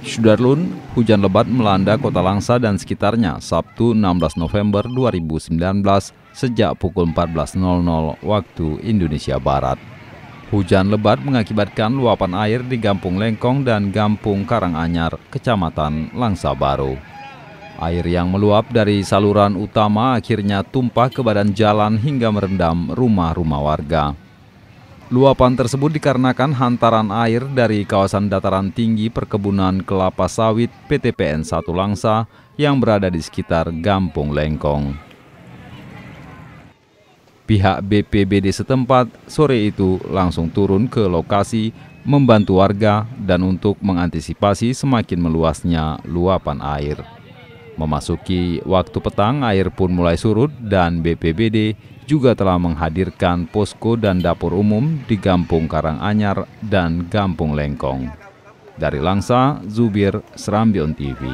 Sudarlun, hujan lebat melanda kota Langsa dan sekitarnya Sabtu 16 November 2019 sejak pukul 14.00 waktu Indonesia Barat. Hujan lebat mengakibatkan luapan air di Gampung Lengkong dan Gampung Karanganyar, Kecamatan Langsa Baru. Air yang meluap dari saluran utama akhirnya tumpah ke badan jalan hingga merendam rumah-rumah warga. Luapan tersebut dikarenakan hantaran air dari kawasan dataran tinggi perkebunan kelapa sawit PTPN 1 Langsa yang berada di sekitar Gampung Lengkong. Pihak BPBD setempat sore itu langsung turun ke lokasi membantu warga dan untuk mengantisipasi semakin meluasnya luapan air. Memasuki waktu petang, air pun mulai surut dan BPBD juga telah menghadirkan posko dan dapur umum di Kampung Karanganyar dan Kampung Lengkong. Dari Langsa, Zubir, Serambion TV.